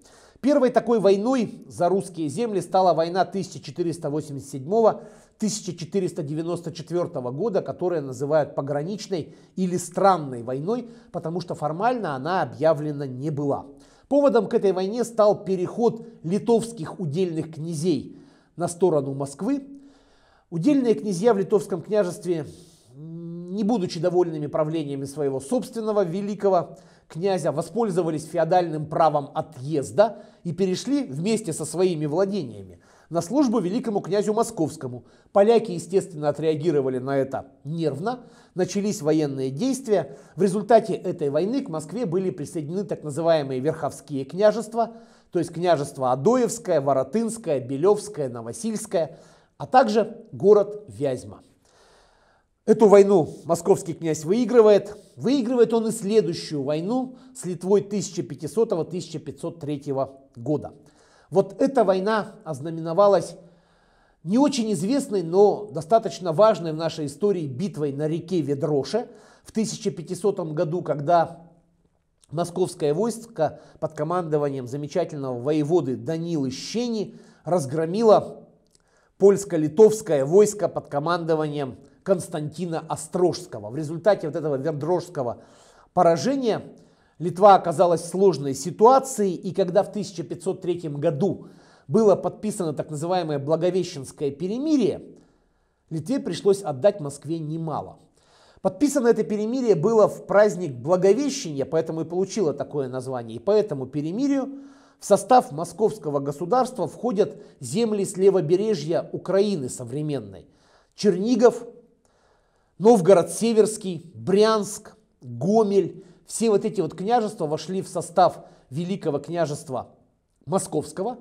S1: Первой такой войной за русские земли стала война 1487 года 1494 года, которая называют пограничной или странной войной, потому что формально она объявлена не была. Поводом к этой войне стал переход литовских удельных князей на сторону Москвы. Удельные князья в литовском княжестве, не будучи довольными правлениями своего собственного великого князя, воспользовались феодальным правом отъезда и перешли вместе со своими владениями – на службу великому князю Московскому. Поляки, естественно, отреагировали на это нервно, начались военные действия. В результате этой войны к Москве были присоединены так называемые Верховские княжества, то есть княжество Адоевское, Воротынское, Белевское, Новосильское, а также город Вязьма. Эту войну московский князь выигрывает. Выигрывает он и следующую войну с Литвой 1500-1503 года. Вот эта война ознаменовалась не очень известной, но достаточно важной в нашей истории битвой на реке Ведроше в 1500 году, когда московское войско под командованием замечательного воеводы Данилы Щени разгромило польско-литовское войско под командованием Константина Острожского. В результате вот этого Вердрожского поражения Литва оказалась в сложной ситуации, и когда в 1503 году было подписано так называемое Благовещенское перемирие, Литве пришлось отдать Москве немало. Подписано это перемирие было в праздник Благовещения, поэтому и получило такое название. И по этому перемирию в состав московского государства входят земли с левобережья Украины современной. Чернигов, Новгород-Северский, Брянск, Гомель, все вот эти вот княжества вошли в состав Великого княжества Московского.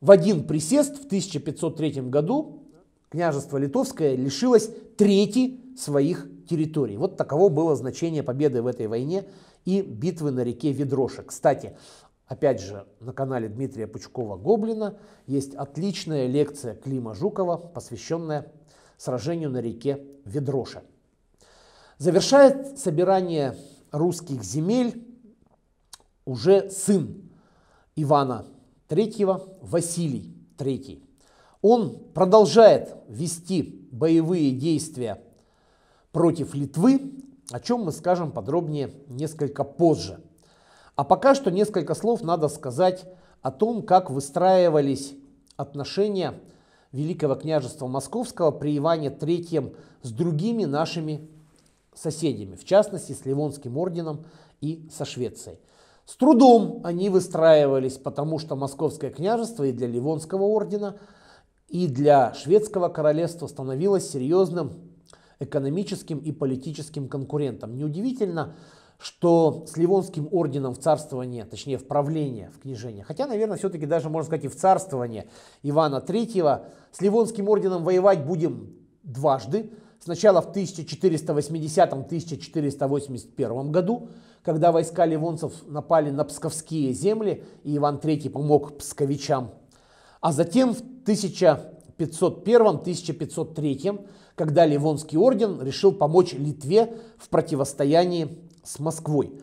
S1: В один присест в 1503 году княжество Литовское лишилось трети своих территорий. Вот таково было значение победы в этой войне и битвы на реке Ведроша. Кстати, опять же, на канале Дмитрия Пучкова-Гоблина есть отличная лекция Клима Жукова, посвященная сражению на реке Ведроша. Завершает собирание русских земель уже сын Ивана III, Василий III. Он продолжает вести боевые действия против Литвы, о чем мы скажем подробнее несколько позже. А пока что несколько слов надо сказать о том, как выстраивались отношения Великого княжества Московского при Иване III с другими нашими соседями, в частности с Ливонским орденом и со Швецией. С трудом они выстраивались, потому что Московское княжество и для Ливонского ордена, и для Шведского королевства становилось серьезным экономическим и политическим конкурентом. Неудивительно, что с Ливонским орденом в царствование, точнее в правление, в княжение, хотя, наверное, все-таки даже можно сказать и в царствование Ивана III, с Ливонским орденом воевать будем дважды, Сначала в 1480-1481 году, когда войска ливонцев напали на псковские земли, и Иван III помог псковичам. А затем в 1501-1503, когда Ливонский орден решил помочь Литве в противостоянии с Москвой.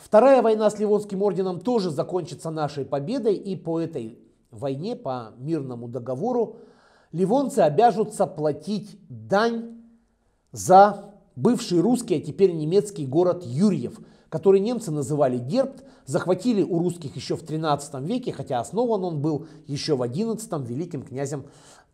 S1: Вторая война с Ливонским орденом тоже закончится нашей победой, и по этой войне, по мирному договору, ливонцы обяжутся платить дань за бывший русский, а теперь немецкий город Юрьев, который немцы называли Гербт, захватили у русских еще в 13 веке, хотя основан он был еще в 11 великим князем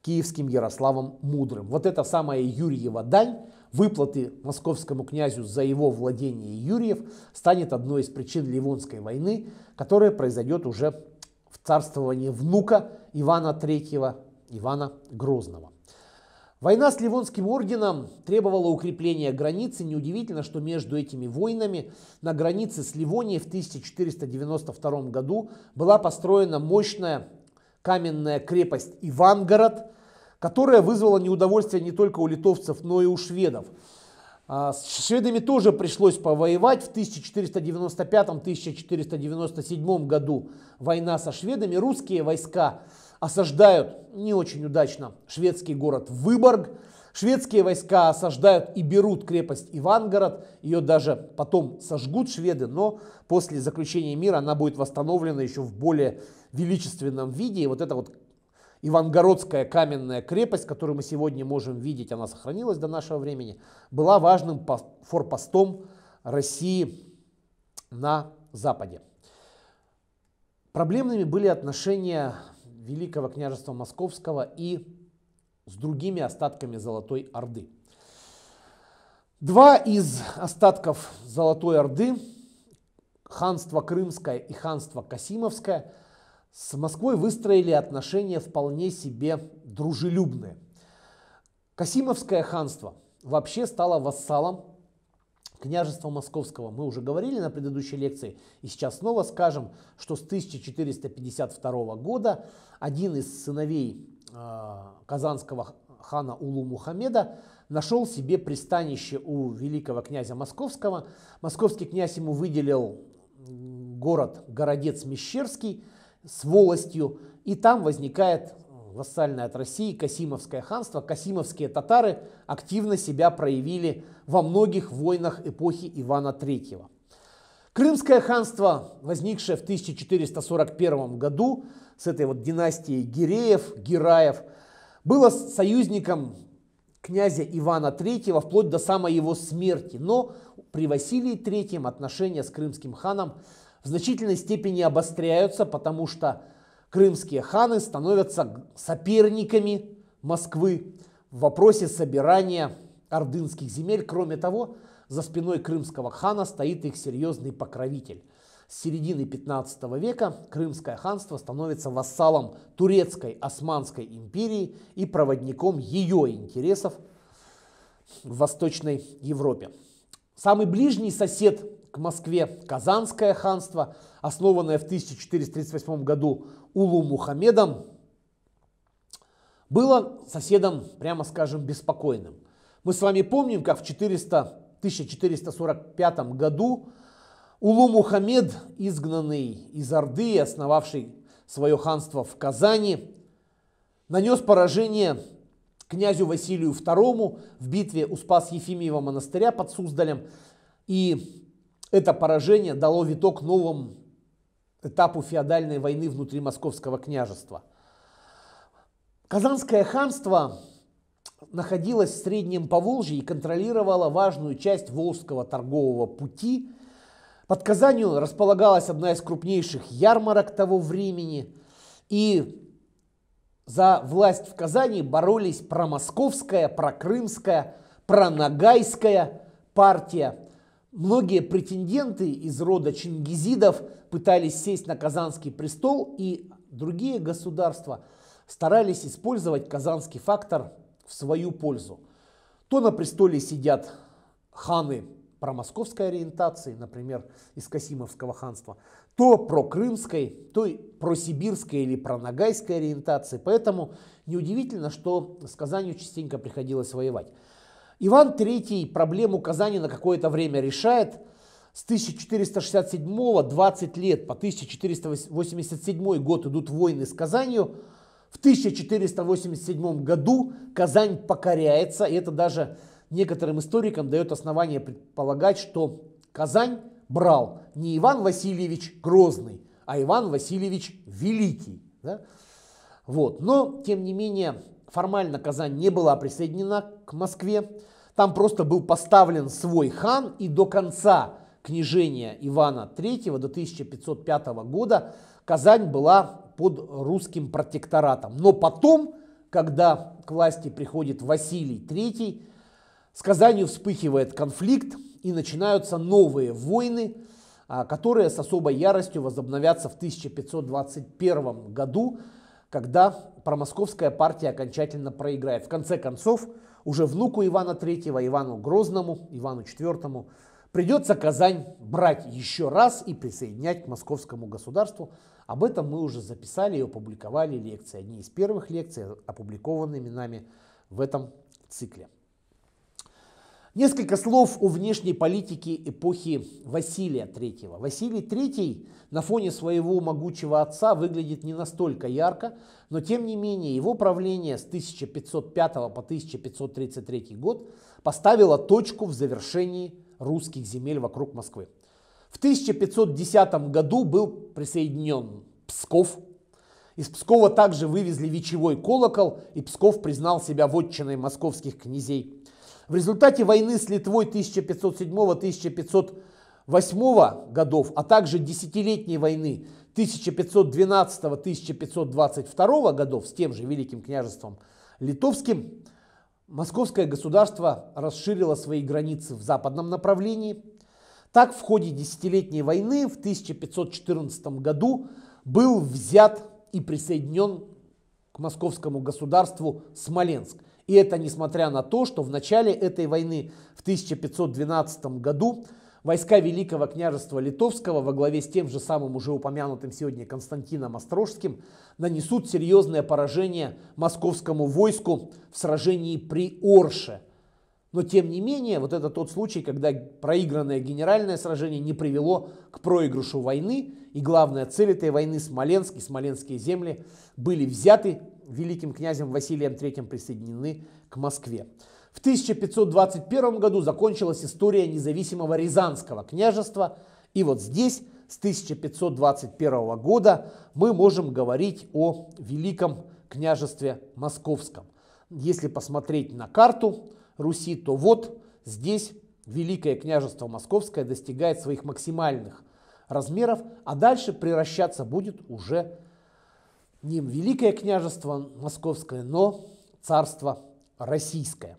S1: киевским Ярославом Мудрым. Вот это самая Юрьева дань, выплаты московскому князю за его владение Юрьев, станет одной из причин Ливонской войны, которая произойдет уже в царствовании внука Ивана III Ивана Грозного. Война с Ливонским орденом требовала укрепления границы. Неудивительно, что между этими войнами на границе с Ливонией в 1492 году была построена мощная каменная крепость Ивангород, которая вызвала неудовольствие не только у литовцев, но и у шведов. А, с шведами тоже пришлось повоевать. В 1495-1497 году война со шведами. Русские войска осаждают не очень удачно шведский город Выборг. Шведские войска осаждают и берут крепость Ивангород. Ее даже потом сожгут шведы, но после заключения мира она будет восстановлена еще в более величественном виде. И вот эта вот Ивангородская каменная крепость, которую мы сегодня можем видеть, она сохранилась до нашего времени, была важным форпостом России на Западе. Проблемными были отношения Великого княжества Московского и с другими остатками Золотой Орды. Два из остатков Золотой Орды, ханство Крымское и ханство Касимовское, с Москвой выстроили отношения вполне себе дружелюбные. Касимовское ханство вообще стало вассалом княжества Московского. Мы уже говорили на предыдущей лекции и сейчас снова скажем, что с 1452 года один из сыновей э, казанского хана Улу Мухаммеда нашел себе пристанище у великого князя Московского. Московский князь ему выделил город, городец Мещерский с волостью, и там возникает вассальное от России Касимовское ханство, Касимовские татары активно себя проявили во многих войнах эпохи Ивана III. Крымское ханство, возникшее в 1441 году с этой вот династией Гиреев, Гираев, было союзником князя Ивана III вплоть до самой его смерти, но при Василии III отношения с крымским ханом в значительной степени обостряются, потому что крымские ханы становятся соперниками Москвы в вопросе собирания ордынских земель. Кроме того, за спиной крымского хана стоит их серьезный покровитель. С середины 15 века Крымское ханство становится вассалом Турецкой Османской империи и проводником ее интересов в Восточной Европе. Самый ближний сосед к Москве Казанское ханство, основанное в 1438 году Улу Мухаммедом, было соседом, прямо скажем, беспокойным. Мы с вами помним, как в 400, 1445 году Улу Мухаммед, изгнанный из Орды и основавший свое ханство в Казани, нанес поражение князю Василию II в битве у Спас-Ефимиева монастыря под Суздалем и это поражение дало виток новому этапу феодальной войны внутри Московского княжества. Казанское ханство находилось в Среднем Поволжье и контролировало важную часть Волжского торгового пути. Под Казанью располагалась одна из крупнейших ярмарок того времени, и за власть в Казани боролись промосковская, прокрымская, пронагайская партия – Многие претенденты из рода чингизидов пытались сесть на Казанский престол, и другие государства старались использовать казанский фактор в свою пользу. То на престоле сидят ханы промосковской ориентации, например, из Касимовского ханства, то про крымской, то и про сибирской или про нагайской ориентации. Поэтому неудивительно, что с Казанью частенько приходилось воевать. Иван III проблему Казани на какое-то время решает. С 1467 го 20 лет по 1487 год идут войны с Казанью. В 1487 году Казань покоряется, и это даже некоторым историкам дает основание предполагать, что Казань брал не Иван Васильевич Грозный, а Иван Васильевич Великий. Да? Вот. Но, тем не менее, Формально Казань не была присоединена к Москве. Там просто был поставлен свой хан, и до конца княжения Ивана III до 1505 года Казань была под русским протекторатом. Но потом, когда к власти приходит Василий III, с Казанью вспыхивает конфликт и начинаются новые войны, а, которые с особой яростью возобновятся в 1521 году когда промосковская партия окончательно проиграет. В конце концов, уже внуку Ивана III, Ивану Грозному, Ивану IV придется Казань брать еще раз и присоединять к московскому государству. Об этом мы уже записали и опубликовали лекции. Одни из первых лекций, опубликованными нами в этом цикле. Несколько слов о внешней политике эпохи Василия III. Василий III на фоне своего могучего отца выглядит не настолько ярко, но тем не менее его правление с 1505 по 1533 год поставило точку в завершении русских земель вокруг Москвы. В 1510 году был присоединен Псков. Из Пскова также вывезли вечевой колокол, и Псков признал себя вотчиной московских князей. В результате войны с Литвой 1507-1508 годов, а также десятилетней войны 1512-1522 годов с тем же Великим княжеством Литовским, Московское государство расширило свои границы в западном направлении. Так в ходе десятилетней войны в 1514 году был взят и присоединен к московскому государству Смоленск – и это несмотря на то, что в начале этой войны в 1512 году войска Великого княжества Литовского во главе с тем же самым уже упомянутым сегодня Константином Острожским нанесут серьезное поражение московскому войску в сражении при Орше. Но тем не менее, вот это тот случай, когда проигранное генеральное сражение не привело к проигрышу войны, и главная цель этой войны Смоленск и Смоленские земли были взяты великим князем Василием III присоединены к Москве. В 1521 году закончилась история независимого Рязанского княжества, и вот здесь с 1521 года мы можем говорить о Великом княжестве Московском. Если посмотреть на карту Руси, то вот здесь Великое княжество Московское достигает своих максимальных размеров, а дальше приращаться будет уже не Великое княжество Московское, но царство Российское.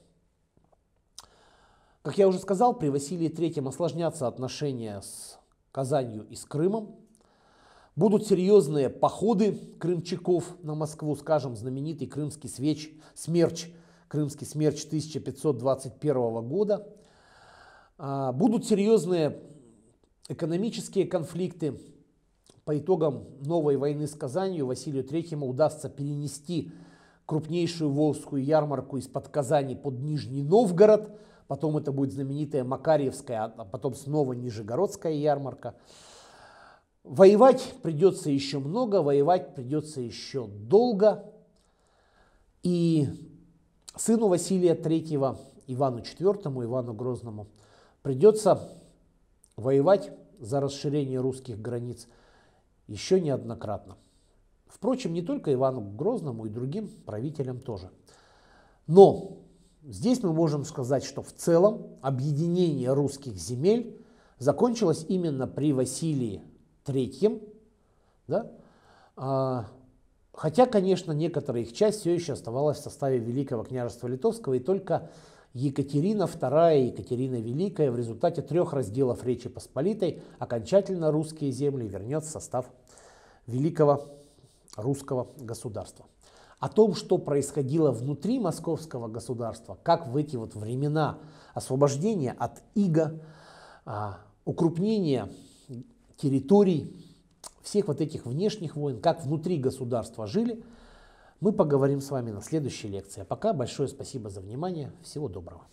S1: Как я уже сказал, при Василии III осложнятся отношения с Казанью и с Крымом. Будут серьезные походы крымчаков на Москву, скажем, знаменитый крымский свеч, смерч, крымский смерч 1521 года. А, будут серьезные экономические конфликты по итогам новой войны с Казанью Василию Третьему удастся перенести крупнейшую волжскую ярмарку из-под Казани под Нижний Новгород, потом это будет знаменитая Макарьевская, а потом снова Нижегородская ярмарка. Воевать придется еще много, воевать придется еще долго. И сыну Василия III, Ивану IV, Ивану Грозному, придется воевать за расширение русских границ – еще неоднократно. Впрочем, не только Ивану Грозному и другим правителям тоже. Но здесь мы можем сказать, что в целом объединение русских земель закончилось именно при Василии III, да? А, хотя, конечно, некоторая их часть все еще оставалась в составе Великого княжества Литовского, и только Екатерина II и Екатерина Великая в результате трех разделов Речи Посполитой окончательно русские земли вернет в состав Великого русского государства. О том, что происходило внутри московского государства, как в эти вот времена освобождения от иго, а, укрупнения территорий, всех вот этих внешних войн, как внутри государства жили – мы поговорим с вами на следующей лекции. А пока большое спасибо за внимание. Всего доброго.